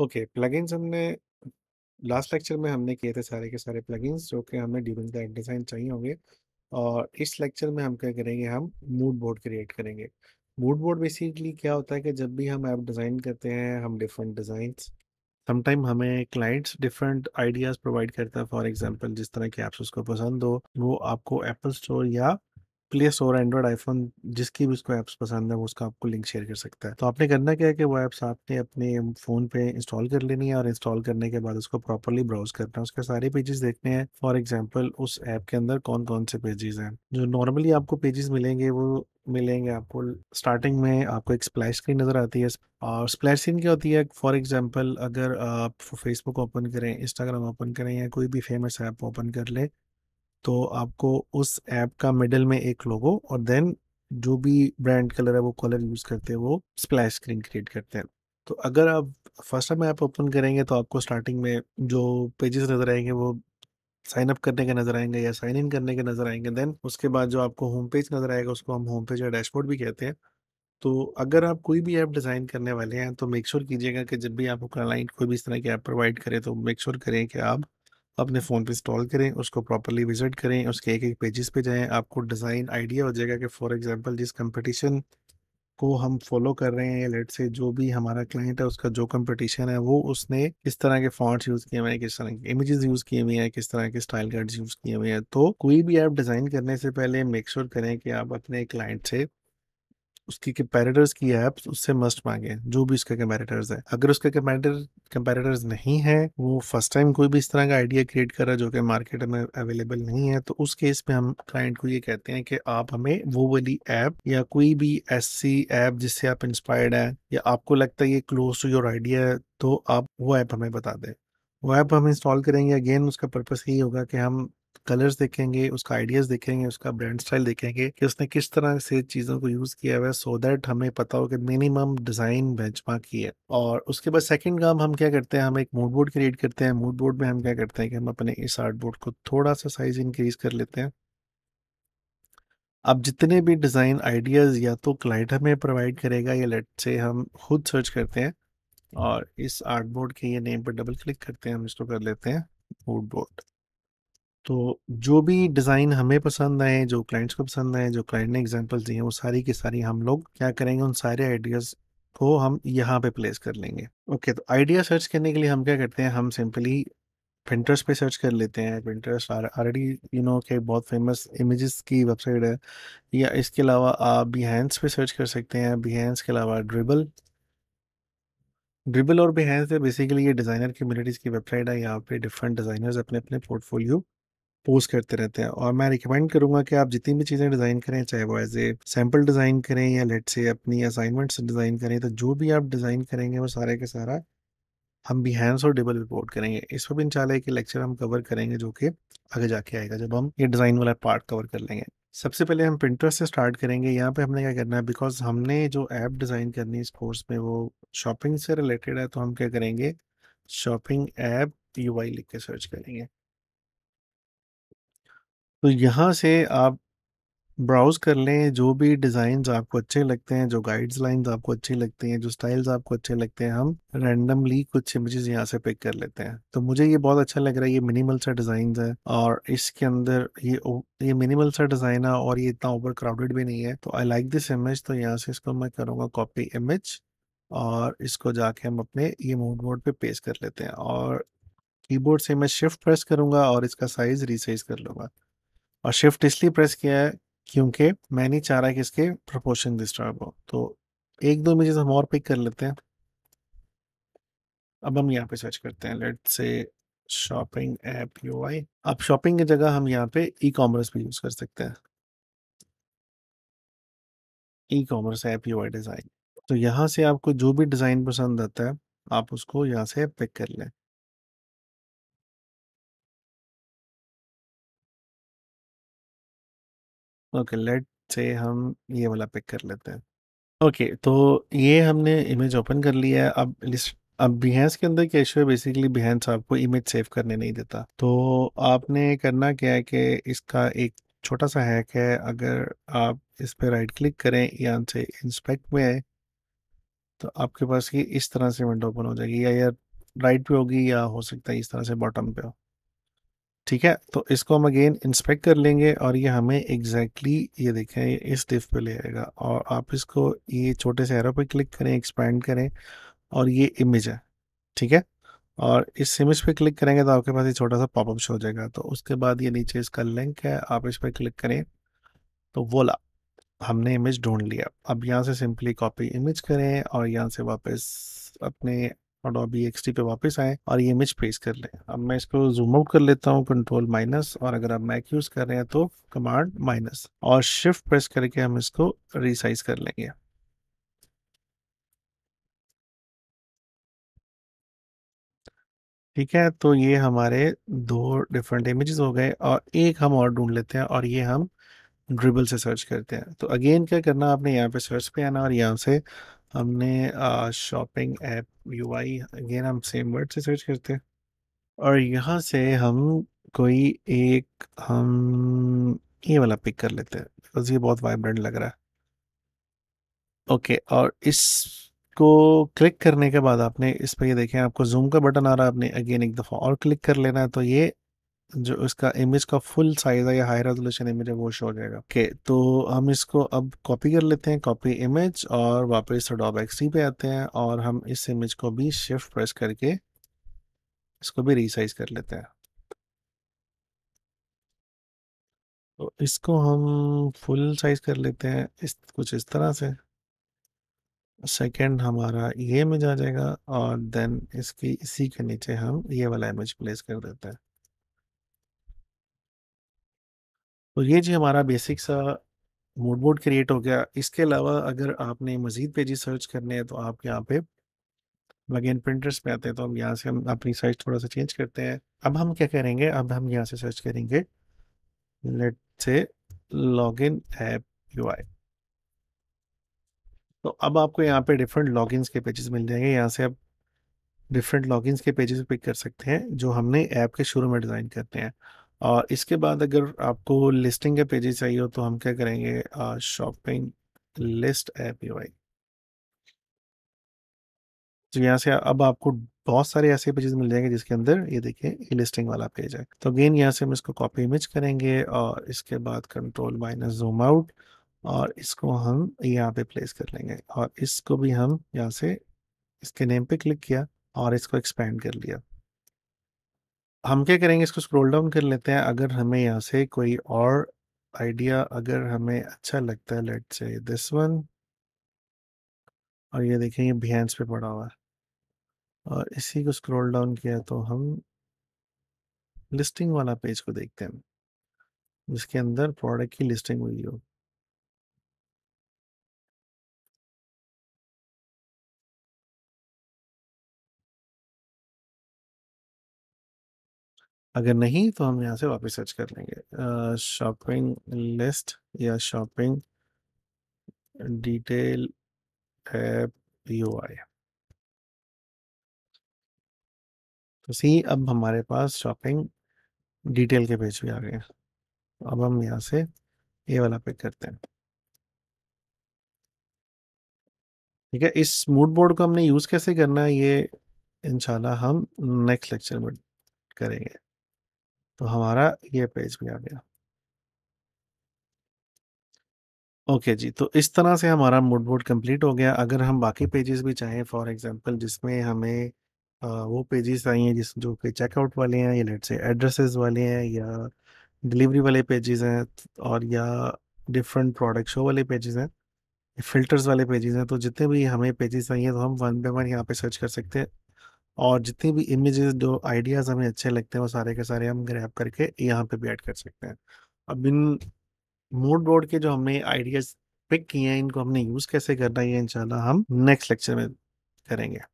okay plugins हमने last lecture में हमने किए थे सारे के सारे प्लगइन्स जो कि हमें डीबन का डिज़ाइन चाहिए होंगे और इस लेक्चर में हम क्या करेंगे हम मूड बोर्ड क्रिएट करेंगे मूड बोर्ड बेसिकली क्या होता है कि जब भी हम ऐप डिज़ाइन करते हैं हम डिफरेंट डिज़ाइंस समटाइम हमें क्लाइंट्स डिफरेंट आइडियाज़ प्रोवाइड करता है फॉर एग्जांपल जिस तरह की ऐप्स उसको पसंद हो वो आपको एप्पल स्टोर या प्ले स्टोर एंड्रॉइड आईफोन जिसकी भी उसको ऐप्स पसंद है वो उसका आपको लिंक शेयर कर सकता है तो आपने करना क्या है कि वो ऐप्स आपने अपने फ़ोन पे इंस्टॉल कर लेनी है और इंस्टॉल करने के बाद उसको प्रॉपरली ब्राउज करना है उसके सारे पेजेस देखने हैं फॉर एग्जाम्पल उस ऐप के अंदर कौन कौन से पेजेस हैं जो नॉर्मली आपको पेजेस मिलेंगे वो मिलेंगे आपको स्टार्टिंग में आपको एक स्प्लैश स्क्रीन नज़र आती है और स्प्लैश स्क्रीन क्या होती है फॉर एग्जाम्पल अगर आप फेसबुक ओपन करें इंस्टाग्राम ओपन करें या कोई भी फेमस ऐप ओपन कर ले तो आपको उस ऐप का मिडल में एक लोगो और देन जो भी ब्रांड कलर है वो कलर यूज़ करते हैं वो स्प्लैश स्क्रीन क्रिएट करते हैं तो अगर आप फर्स्ट टाइम ऐप ओपन करेंगे तो आपको स्टार्टिंग में जो पेजेस नज़र आएंगे वो साइन अप करने के नज़र आएंगे या साइन इन करने के नज़र आएंगे देन उसके बाद जो आपको होम पेज नज़र आएगा उसको हम होम पेज या डैशबोर्ड भी कहते हैं तो अगर आप कोई भी ऐप डिज़ाइन करने वाले हैं तो मेक श्योर कीजिएगा कि जब भी आपको क्लाइंट कोई भी इस तरह की ऐप प्रोवाइड करे तो मेक श्योर करें कि आप अपने फ़ोन पे इंस्टॉल करें उसको प्रॉपरली विजिट करें उसके एक एक पेजेस पे जाएं आपको डिज़ाइन आइडिया हो जाएगा कि फॉर एग्जांपल जिस कंपटीशन को हम फॉलो कर रहे हैं लेट से जो भी हमारा क्लाइंट है उसका जो कंपटीशन है वो उसने किस तरह के फॉन्ट्स यूज़ किए हुए हैं किस तरह के इमेजेस यूज़ किए हुए हैं किस तरह के स्टाइल गाइड्स यूज़ किए हुए हैं तो कोई भी ऐप डिज़ाइन करने से पहले मेक श्योर sure करें कि आप अपने क्लाइंट से उसकी कंपेरेटर्स की एप्स उससे मस्ट मांगे जो भी उसके कंपेरेटर्स है अगर उसके कंपेरेटर कंपेरेटर्स नहीं है वो फर्स्ट टाइम कोई भी इस तरह का आइडिया क्रिएट कर रहा है जो कि मार्केट में अवेलेबल नहीं है तो उस केस में हम क्लाइंट को ये कहते हैं कि आप हमें वो वाली ऐप या कोई भी ऐसी ऐप जिससे आप इंस्पायर्ड हैं या आपको लगता है ये क्लोज टू योर आइडिया है तो आप वो ऐप हमें बता दें वो ऐप हम इंस्टॉल करेंगे अगेन उसका पर्पस यही होगा कि हम कलर्स देखेंगे उसका आइडियाज देखेंगे उसका ब्रांड स्टाइल देखेंगे कि उसने किस तरह से चीज़ों को यूज़ किया हुआ है सो दैट हमें पता हो कि मिनिमम डिज़ाइन मार्क ही है और उसके बाद सेकंड काम हम क्या करते हैं हम एक मूड बोर्ड क्रिएट करते हैं मूड बोर्ड में हम क्या करते हैं कि हम अपने इस आर्ट बोर्ड को थोड़ा सा साइज इंक्रीज कर लेते हैं अब जितने भी डिज़ाइन आइडियाज़ या तो क्लाइंट हमें प्रोवाइड करेगा या लेट से हम खुद सर्च करते हैं और इस आर्ट बोर्ड के ये नेम पर डबल क्लिक करते हैं हम इसको कर लेते हैं मूड बोर्ड तो जो भी डिज़ाइन हमें पसंद आए जो क्लाइंट्स को पसंद आए जो क्लाइंट ने एग्जांपल्स दिए हैं वो सारी की सारी हम लोग क्या करेंगे उन सारे आइडियाज़ को हम यहाँ पे प्लेस कर लेंगे ओके तो आइडिया सर्च करने के लिए हम क्या करते हैं हम सिंपली प्रिंटर्स पे सर्च कर लेते हैं प्रिंटर्स ऑलरेडी यू नो के बहुत फेमस इमेजेस की वेबसाइट है या इसके अलावा आप बिहेंस पे सर्च कर सकते हैं बिहेंस के अलावा ड्रिबल ड्रिबल और बिहेंस है बेसिकली ये डिज़ाइनर कम्युनिटीज़ की वेबसाइट है यहाँ पे डिफरेंट डिज़ाइनर्स अपने अपने पोर्टफोलियो पोस्ट करते रहते हैं और मैं रिकमेंड करूंगा कि आप जितनी भी चीज़ें डिज़ाइन करें चाहे वो एज ए सैम्पल डिज़ाइन करें या लेट से अपनी असाइनमेंट डिज़ाइन करें तो जो भी आप डिज़ाइन करेंगे वो सारे के सारा हम भी हैंड्स और डेबल रिपोर्ट करेंगे इस पर भी इंशाल्लाह एक लेक्चर हम कवर करेंगे जो कि आगे जाके आएगा जब हम ये डिज़ाइन वाला पार्ट कवर कर लेंगे सबसे पहले हम प्रिंटर से स्टार्ट करेंगे यहाँ पे हमने क्या करना है बिकॉज हमने जो ऐप डिज़ाइन करनी है इस कोर्स में वो शॉपिंग से रिलेटेड है तो हम क्या करेंगे शॉपिंग ऐप यू लिख के सर्च करेंगे तो यहाँ से आप ब्राउज़ कर लें जो भी डिजाइन आपको अच्छे लगते हैं जो गाइड्स लाइन आपको अच्छी लगती हैं जो स्टाइल्स आपको अच्छे लगते हैं हम रैंडमली कुछ इमेजेस यहाँ से पिक कर लेते हैं तो मुझे ये बहुत अच्छा लग रहा है ये मिनिमल सा डिज़ाइन है और इसके अंदर ये ये मिनिमल सा डिज़ाइन है और ये इतना ओवर क्राउडेड भी नहीं है तो आई लाइक दिस इमेज तो यहाँ से इसको मैं करूँगा कॉपी इमेज और इसको जाके हम अपने ये मूड बोर्ड पे पेश कर लेते हैं और कीबोर्ड से मैं शिफ्ट प्रेस करूंगा और इसका साइज रिसाइज कर लूंगा और शिफ्ट इसलिए प्रेस किया है क्योंकि मैं नहीं चाह रहा कि इसके प्रपोर्शन डिस्टर्ब हो तो एक दो इमेजेस हम और पिक कर लेते हैं अब हम यहाँ पे सर्च करते हैं लेट से शॉपिंग ऐप यू आई अब शॉपिंग की जगह हम यहाँ पे ई कॉमर्स भी यूज़ कर सकते हैं e commerce app U I design तो यहाँ से आपको जो भी डिज़ाइन पसंद आता है आप उसको यहाँ से पिक कर लें ओके लेट से हम ये वाला पिक कर लेते हैं ओके okay, तो ये हमने इमेज ओपन कर लिया है अब लिस्ट अब बिहेंस के अंदर कैश है बेसिकली बिहेंस आपको इमेज सेव करने नहीं देता तो आपने करना क्या है कि इसका एक छोटा सा हैक है अगर आप इस पर राइट क्लिक करें या से इंस्पेक्ट में आए तो आपके पास ये इस तरह से विंडो ओपन हो जाएगी या यार राइट पे होगी या हो सकता है इस तरह से बॉटम पे हो ठीक है तो इसको हम अगेन इंस्पेक्ट कर लेंगे और ये हमें एग्जैक्टली exactly ये देखें ये इस डिफ पे ले आएगा और आप इसको ये छोटे से एरो पे क्लिक करें एक्सपैंड करें और ये इमेज है ठीक है और इस इमेज पे क्लिक करेंगे तो आपके पास ये छोटा सा पॉपअप शो हो जाएगा तो उसके बाद ये नीचे इसका लिंक है आप इस पर क्लिक करें तो वोला हमने इमेज ढूंढ लिया अब यहाँ से सिंपली कॉपी इमेज करें और यहाँ से वापस अपने और डॉबी एक्स पे वापस आए और ये इमेज पेश कर ले अब मैं इसको जूम आउट कर लेता हूँ कंट्रोल माइनस और अगर आप मैक यूज़ कर रहे हैं तो कमांड माइनस और शिफ्ट प्रेस करके हम इसको रिसाइज कर लेंगे ठीक है तो ये हमारे दो डिफरेंट इमेजेस हो गए और एक हम और ढूंढ लेते हैं और ये हम ड्रिबल से सर्च करते हैं तो अगेन क्या करना आपने यहाँ पे सर्च पे आना और यहाँ से हमने shopping app U I again हम सेम वर्ड से सर्च करते हैं और यहाँ से हम कोई एक हम ये वाला पिक कर लेते हैं बिकॉज ये बहुत वाइब्रेंट लग रहा है ओके और इसको क्लिक करने के बाद आपने इस पर ये देखें आपको जूम का बटन आ रहा है आपने अगेन एक दफ़ा और क्लिक कर लेना है तो ये जो इसका इमेज का फुल साइज है या हाई रेजोल्यूशन इमेज है वो शो हो जाएगा ओके okay, तो हम इसको अब कॉपी कर लेते हैं कॉपी इमेज और वापस डॉब एक्सी पे आते हैं और हम इस इमेज को भी शिफ्ट प्रेस करके इसको भी रिसाइज कर लेते हैं तो इसको हम फुल साइज कर लेते हैं इस कुछ इस तरह से सेकंड हमारा ये इमेज आ जाएगा और देन इसकी इसी के नीचे हम ये वाला इमेज प्लेस कर देते हैं तो ये जी हमारा बेसिक सा मूड बोर्ड क्रिएट हो गया इसके अलावा अगर आपने मज़ीद पेजेस सर्च करने हैं तो आप यहाँ पे अगेन प्रिंटर्स पे आते हैं तो हम यहाँ से हम अपनी साइज थोड़ा सा चेंज करते हैं अब हम क्या करेंगे अब हम यहाँ से सर्च करेंगे लेट से log in app U I तो अब आपको यहाँ पे डिफरेंट लॉगिन के पेजेस मिल जाएंगे यहाँ से आप डिफरेंट लॉगिन के पेजेस पिक कर सकते हैं जो हमने ऐप के शुरू में डिज़ाइन करते हैं और इसके बाद अगर आपको लिस्टिंग के पेजेस चाहिए हो तो हम क्या करेंगे शॉपिंग लिस्ट एप यू तो यहाँ से अब आपको बहुत सारे ऐसे पेजेस मिल जाएंगे जिसके अंदर ये देखिए ये लिस्टिंग वाला पेज है तो अगेन यहाँ से हम इसको कॉपी इमेज करेंगे और इसके बाद कंट्रोल माइनस जूम आउट और इसको हम यहाँ पे प्लेस कर लेंगे और इसको भी हम यहाँ से इसके नेम पे क्लिक किया और इसको एक्सपेंड कर लिया हम क्या करेंगे इसको स्क्रॉल डाउन कर लेते हैं अगर हमें यहाँ से कोई और आइडिया अगर हमें अच्छा लगता है लेट से दिस वन और ये देखें ये बिहेंस पे पड़ा हुआ है और इसी को स्क्रॉल डाउन किया तो हम लिस्टिंग वाला पेज को देखते हैं जिसके अंदर प्रोडक्ट की लिस्टिंग हुई हो अगर नहीं तो हम यहाँ से वापस सर्च कर लेंगे शॉपिंग लिस्ट या shopping detail app U I तो सी अब हमारे पास शॉपिंग डिटेल के पेज भी आ गए अब हम यहाँ से ये वाला पिक करते हैं ठीक है इस मूड बोर्ड को हमने यूज़ कैसे करना है ये इंशाल्लाह हम नेक्स्ट लेक्चर में करेंगे तो हमारा ये पेज भी आ गया ओके okay जी तो इस तरह से हमारा मूड बोर्ड कम्प्लीट हो गया अगर हम बाकी पेजेस भी चाहें फॉर एग्जांपल जिसमें हमें आ, वो पेजेस चाहिए जिस जो कि चेकआउट वाले हैं या लेट से एड्रेसेस वाले हैं या डिलीवरी वाले पेजेस हैं और या डिफरेंट प्रोडक्ट शो वाले पेजेस हैं फिल्टर्स वाले पेजेस हैं तो जितने भी हमें पेजेस चाहिए तो हम वन बाई वन यहाँ पे सर्च कर सकते हैं और जितने भी इमेजेस जो आइडियाज़ हमें अच्छे लगते हैं वो सारे के सारे हम ग्रैप करके यहाँ पे भी ऐड कर सकते हैं अब इन मूड बोर्ड के जो हमने आइडियाज़ पिक किए हैं इनको हमने यूज़ कैसे करना है इंशाल्लाह हम नेक्स्ट लेक्चर में करेंगे